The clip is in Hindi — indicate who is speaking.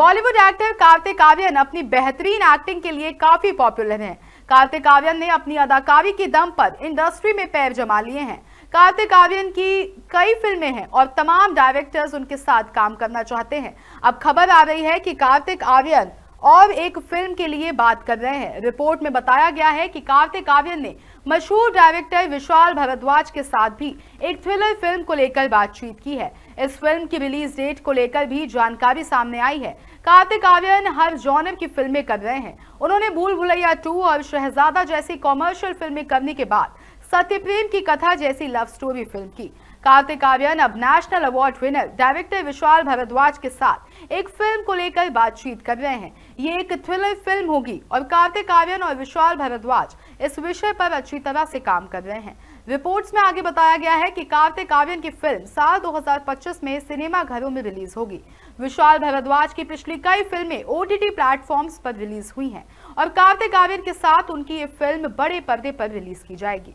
Speaker 1: बॉलीवुड एक्टर कार्तिक आर्यन अपनी बेहतरीन एक्टिंग के लिए काफी पॉपुलर हैं कार्तिक आर्यन ने अपनी अदाकारी के दम पर इंडस्ट्री में पैर जमा लिए हैं कार्तिक आर्यन की कई फिल्में हैं और तमाम डायरेक्टर्स उनके साथ काम करना चाहते हैं अब खबर आ रही है कि कार्तिक आर्यन और एक फिल्म के लिए बात कर रहे हैं रिपोर्ट में बताया गया है कि कार्तिक आर्यन ने मशहूर डायरेक्टर विशाल भारद्वाज के साथ भी एक थ्रिलर फिल्म को लेकर बातचीत की है इस फिल्म की रिलीज डेट को लेकर भी जानकारी सामने आई है कार्तिक आर्यन हर जॉनर की फिल्में कर रहे हैं उन्होंने भूल भुलैया टू और शहजादा जैसी कॉमर्शियल फिल्में करने के बाद सत्य प्रेम की कथा जैसी लव स्टोरी फिल्म की कार्तिक आर्यन अब national award winner director Vishal Bhardwaj के साथ एक फिल्म को लेकर बातचीत कर रहे हैं ये एक थ्रिलर फिल्म होगी और कार्तिक आर्यन और विशाल भारद्वाज इस विषय पर अच्छी तरह से काम कर रहे हैं रिपोर्ट्स में आगे बताया गया है कि कार्तिक आर्यन की फिल्म साल 2025 में सिनेमा घरों में रिलीज होगी विशाल भारद्वाज की पिछली कई फिल्में टी प्लेटफॉर्म्स पर रिलीज हुई हैं और कार्तिक आर्यन के साथ उनकी ये फिल्म बड़े पर्दे पर रिलीज की जाएगी